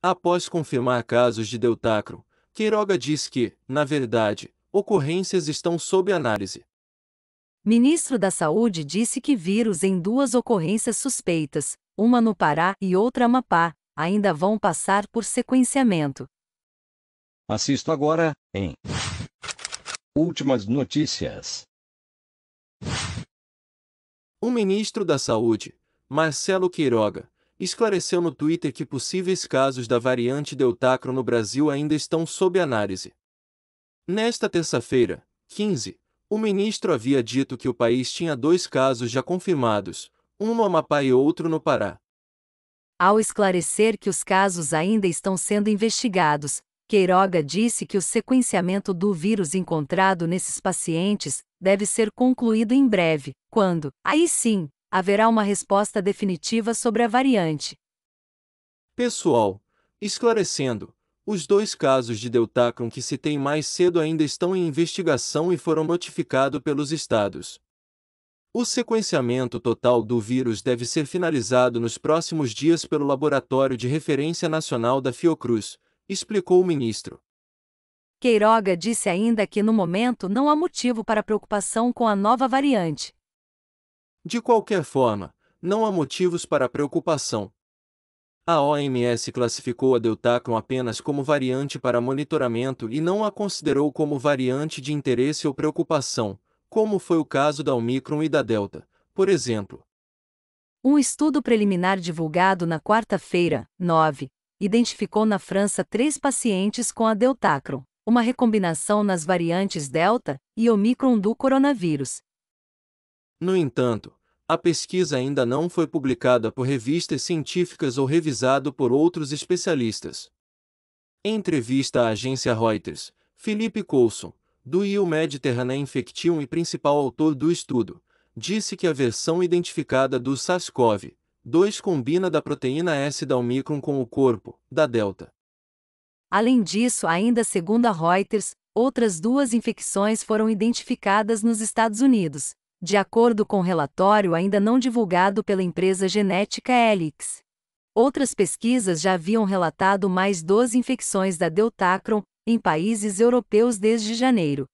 Após confirmar casos de Deutacro, Queiroga diz que, na verdade, ocorrências estão sob análise. Ministro da Saúde disse que vírus em duas ocorrências suspeitas, uma no Pará e outra Amapá, ainda vão passar por sequenciamento. Assisto agora em Últimas notícias. O ministro da Saúde, Marcelo Queiroga, esclareceu no Twitter que possíveis casos da variante Deltacro no Brasil ainda estão sob análise. Nesta terça-feira, 15, o ministro havia dito que o país tinha dois casos já confirmados, um no Amapá e outro no Pará. Ao esclarecer que os casos ainda estão sendo investigados, Queiroga disse que o sequenciamento do vírus encontrado nesses pacientes deve ser concluído em breve, quando, aí sim, haverá uma resposta definitiva sobre a variante. Pessoal, esclarecendo, os dois casos de Deltacron que citei mais cedo ainda estão em investigação e foram notificados pelos estados. O sequenciamento total do vírus deve ser finalizado nos próximos dias pelo Laboratório de Referência Nacional da Fiocruz, explicou o ministro. Queiroga disse ainda que no momento não há motivo para preocupação com a nova variante. De qualquer forma, não há motivos para preocupação. A OMS classificou a Deltacron apenas como variante para monitoramento e não a considerou como variante de interesse ou preocupação, como foi o caso da Omicron e da Delta, por exemplo. Um estudo preliminar divulgado na quarta-feira, 9, identificou na França três pacientes com a Deltacron, uma recombinação nas variantes Delta e Omicron do coronavírus. No entanto, a pesquisa ainda não foi publicada por revistas científicas ou revisado por outros especialistas. Em entrevista à agência Reuters, Felipe Coulson, do EU Mediterranean Infection e principal autor do estudo, disse que a versão identificada do SARS-CoV-2 combina da proteína S da Omicron com o corpo, da Delta. Além disso, ainda segundo a Reuters, outras duas infecções foram identificadas nos Estados Unidos, de acordo com relatório ainda não divulgado pela empresa genética Helix. Outras pesquisas já haviam relatado mais 12 infecções da Deltacron em países europeus desde janeiro.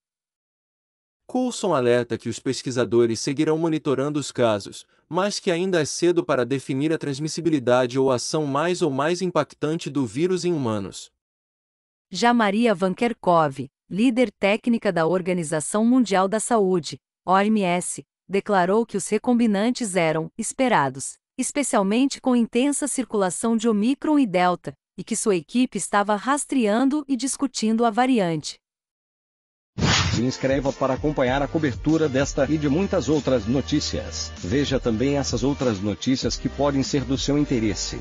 Coulson alerta que os pesquisadores seguirão monitorando os casos, mas que ainda é cedo para definir a transmissibilidade ou ação mais ou mais impactante do vírus em humanos. Já Maria Van Kerkhove, líder técnica da Organização Mundial da Saúde, OMS, declarou que os recombinantes eram esperados, especialmente com intensa circulação de Omicron e Delta, e que sua equipe estava rastreando e discutindo a variante. Se inscreva para acompanhar a cobertura desta e de muitas outras notícias. Veja também essas outras notícias que podem ser do seu interesse.